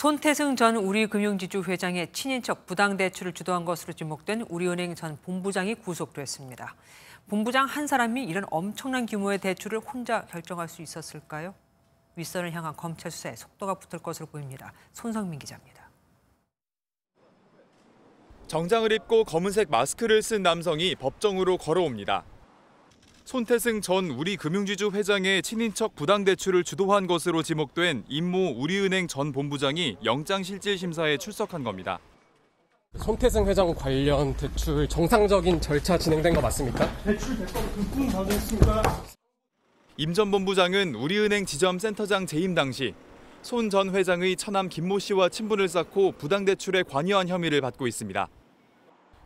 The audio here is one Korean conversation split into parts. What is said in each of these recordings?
손태승 전 우리금융지주 회장의 친인척 부당대출을 주도한 것으로 지목된 우리은행 전 본부장이 구속됐습니다. 본부장 한 사람이 이런 엄청난 규모의 대출을 혼자 결정할 수 있었을까요? 윗선을 향한 검찰 수사에 속도가 붙을 것으로 보입니다. 손성민 기자입니다. 정장을 입고 검은색 마스크를 쓴 남성이 법정으로 걸어옵니다. 손태승 전 우리금융지주 회장의 친인척 부당대출을 주도한 것으로 지목된 임모 우리은행 전 본부장이 영장실질심사에 출석한 겁니다. 손태승 회장 관련 대출 정상적인 절차 진행된 거 맞습니까? 대출 대법 금품 받았습니다. 임전 본부장은 우리은행 지점 센터장 재임 당시 손 전 회장의 처남 김모 씨와 친분을 쌓고 부당대출에 관여한 혐의를 받고 있습니다.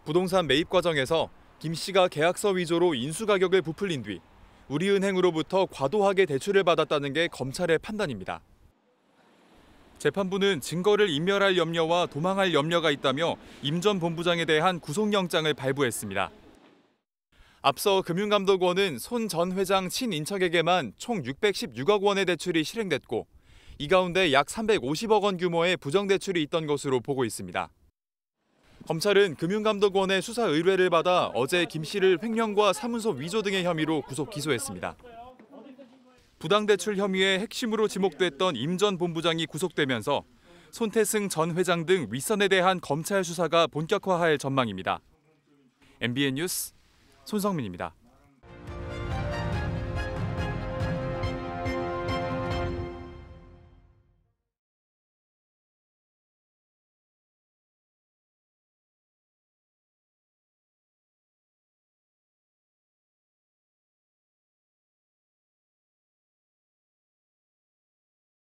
부동산 매입 과정에서 김 씨가 계약서 위조로 인수가격을 부풀린 뒤 우리은행으로부터 과도하게 대출을 받았다는 게 검찰의 판단입니다. 재판부는 증거를 인멸할 염려와 도망할 염려가 있다며 임 전 본부장에 대한 구속영장을 발부했습니다. 앞서 금융감독원은 손 전 회장 친인척에게만 총 616억 원의 대출이 실행됐고 이 가운데 약 350억 원 규모의 부정대출이 있던 것으로 보고 있습니다. 검찰은 금융감독원의 수사 의뢰를 받아 어제 김 씨를 횡령과 사문서 위조 등의 혐의로 구속 기소했습니다. 부당대출 혐의의 핵심으로 지목됐던 임 전 본부장이 구속되면서 손태승 전 회장 등 윗선에 대한 검찰 수사가 본격화할 전망입니다. MBN 뉴스 손성민입니다.